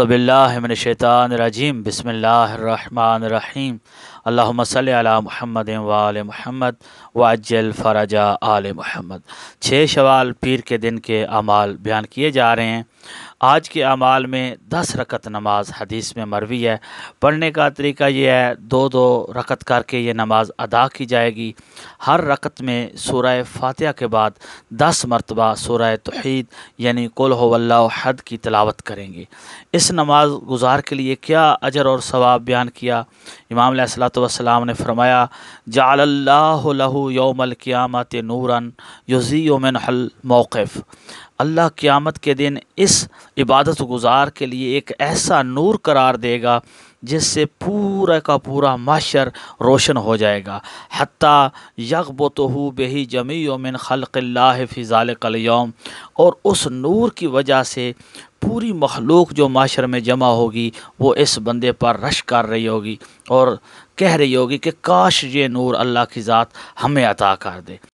اللہ من الشیطان الرجیم بسم اللہ الرحمن الرحیم اللہ علی محمد و آل محمد و اجل فرجہ آل محمد چھ شوال پیر کے دن کے اعمال بیان کیے جا رہے ہیں آج کے اعمال میں دس رکت نماز حدیث میں مروی ہے پڑھنے کا طریقہ یہ ہے دو دو رکت کر کے یہ نماز ادا کی جائے گی ہر رکت میں سورہ فاتحہ کے بعد دس مرتبہ سورہ توحید یعنی قل ہو اللہ حد کی تلاوت کریں گے اس نماز گزار کے لیے کیا اجر اور ثواب بیان کیا امام علیہ السلام وسلام نے فرمایا جعل اللہ لہو یوم القیامت نوراً یوزی یومن حل موقف اللہ قیامت کے دن اس عبادت گزار کے لیے ایک ایسا نور قرار دے گا جس سے پورا کا پورا معاشر روشن ہو جائے گا حتیٰ یغب تو بہی جمی من خلق اللہ فضال کلیوم اور اس نور کی وجہ سے پوری مخلوق جو معاشر میں جمع ہوگی وہ اس بندے پر رش کر رہی ہوگی اور کہہ رہی ہوگی کہ کاش یہ نور اللہ کی ذات ہمیں عطا کر دے